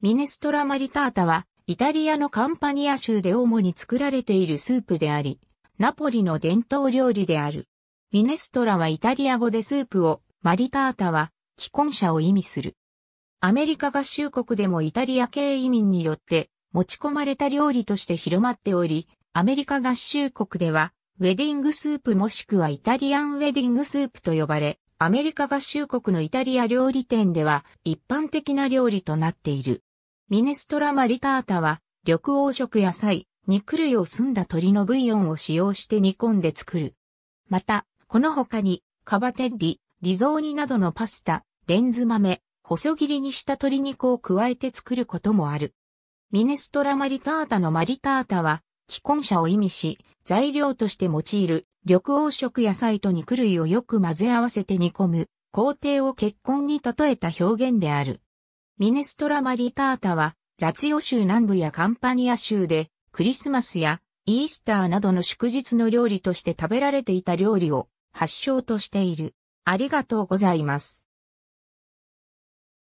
ミネストラマリタータは、イタリアのカンパニア州で主に作られているスープであり、ナポリの伝統料理である。ミネストラはイタリア語でスープを、マリタータは、既婚者を意味する。アメリカ合衆国でもイタリア系移民によって持ち込まれた料理として広まっており、アメリカ合衆国では、ウェディングスープもしくはイタリアンウェディングスープと呼ばれ、アメリカ合衆国のイタリア料理店では一般的な料理となっている。ミネストラマリタータは、緑黄色野菜、肉類を澄んだ鶏のブイヨンを使用して煮込んで作る。また、この他に、カバテッリ、リゾーニなどのパスタ、レンズ豆、細切りにした鶏肉を加えて作ることもある。ミネストラマリタータのマリタータは、既婚者を意味し、材料として用いる緑黄色野菜と肉類をよく混ぜ合わせて煮込む、工程を結婚に例えた表現である。ミネストラ・マリタータは、ラツィオ州南部やカンパニア州で、クリスマスやイースターなどの祝日の料理として食べられていた料理を発祥としている。ありがとうございます。